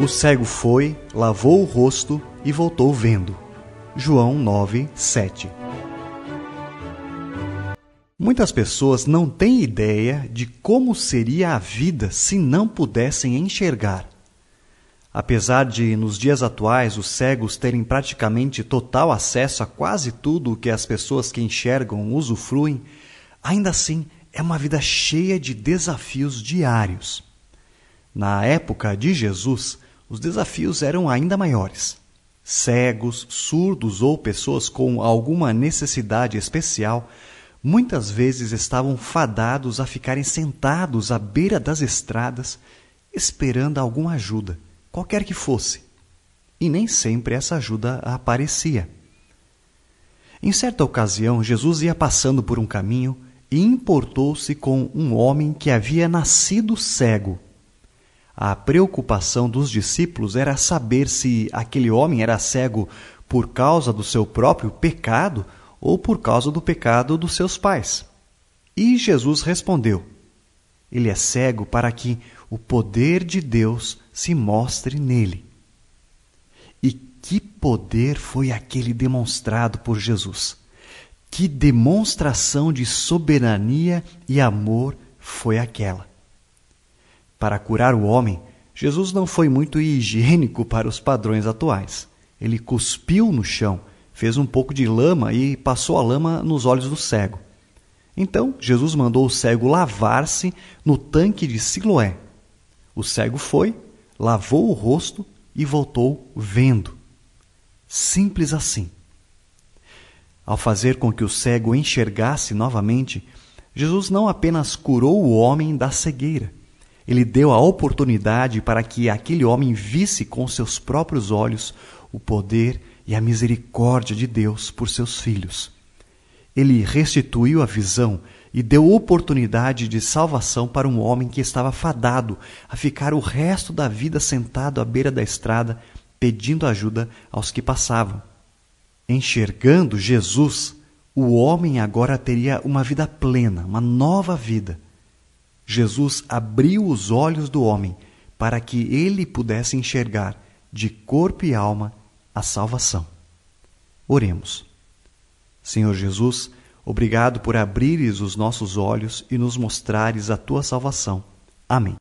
O cego foi, lavou o rosto e voltou vendo. João 9, 7. Muitas pessoas não têm ideia de como seria a vida se não pudessem enxergar. Apesar de, nos dias atuais, os cegos terem praticamente total acesso a quase tudo o que as pessoas que enxergam usufruem, ainda assim é uma vida cheia de desafios diários. Na época de Jesus, os desafios eram ainda maiores. Cegos, surdos ou pessoas com alguma necessidade especial muitas vezes estavam fadados a ficarem sentados à beira das estradas esperando alguma ajuda, qualquer que fosse. E nem sempre essa ajuda aparecia. Em certa ocasião, Jesus ia passando por um caminho e importou-se com um homem que havia nascido cego. A preocupação dos discípulos era saber se aquele homem era cego por causa do seu próprio pecado ou por causa do pecado dos seus pais. E Jesus respondeu: Ele é cego para que o poder de Deus se mostre nele. E que poder foi aquele demonstrado por Jesus? Que demonstração de soberania e amor foi aquela? Para curar o homem, Jesus não foi muito higiênico para os padrões atuais. Ele cuspiu no chão, fez um pouco de lama e passou a lama nos olhos do cego. Então, Jesus mandou o cego lavar-se no tanque de Siloé. O cego foi, lavou o rosto e voltou vendo. Simples assim. Ao fazer com que o cego enxergasse novamente, Jesus não apenas curou o homem da cegueira, ele deu a oportunidade para que aquele homem visse com seus próprios olhos o poder e a misericórdia de Deus por seus filhos. Ele restituiu a visão e deu oportunidade de salvação para um homem que estava fadado a ficar o resto da vida sentado à beira da estrada, pedindo ajuda aos que passavam. Enxergando Jesus, o homem agora teria uma vida plena, uma nova vida. Jesus abriu os olhos do homem para que ele pudesse enxergar de corpo e alma a salvação. Oremos. Senhor Jesus, obrigado por abrires os nossos olhos e nos mostrares a tua salvação. Amém.